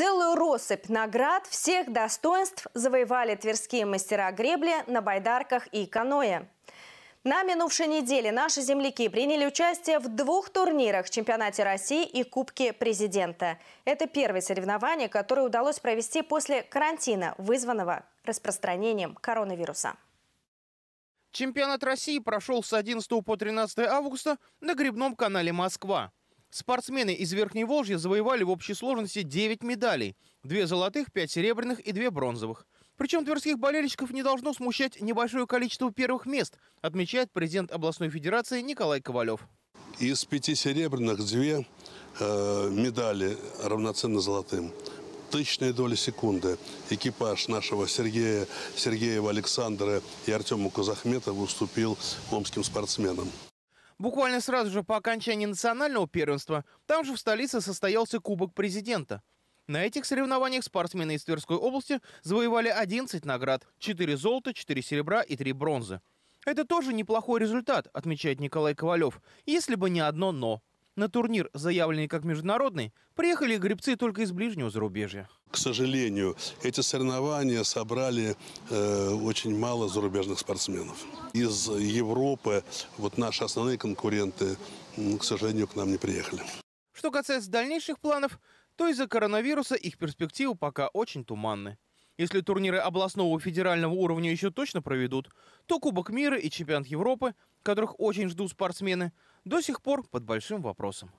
Целую россыпь наград всех достоинств завоевали тверские мастера гребли на байдарках и каное. На минувшей неделе наши земляки приняли участие в двух турнирах – чемпионате России и Кубке президента. Это первое соревнование, которое удалось провести после карантина, вызванного распространением коронавируса. Чемпионат России прошел с 11 по 13 августа на грибном канале «Москва». Спортсмены из Верхней Волжья завоевали в общей сложности 9 медалей. Две золотых, пять серебряных и две бронзовых. Причем тверских болельщиков не должно смущать небольшое количество первых мест, отмечает президент областной федерации Николай Ковалев. Из пяти серебряных две э, медали равноценны золотым. Тысячные доли секунды экипаж нашего Сергея, Сергеева Александра и Артема Казахметова уступил омским спортсменам. Буквально сразу же по окончании национального первенства там же в столице состоялся Кубок Президента. На этих соревнованиях спортсмены из Тверской области завоевали 11 наград – 4 золота, 4 серебра и 3 бронзы. Это тоже неплохой результат, отмечает Николай Ковалев, если бы не одно «но». На турнир, заявленный как международный, приехали гребцы только из ближнего зарубежья. К сожалению, эти соревнования собрали э, очень мало зарубежных спортсменов. Из Европы вот наши основные конкуренты, к сожалению, к нам не приехали. Что касается дальнейших планов, то из-за коронавируса их перспективы пока очень туманны. Если турниры областного и федерального уровня еще точно проведут, то Кубок мира и Чемпионат Европы, которых очень ждут спортсмены, до сих пор под большим вопросом.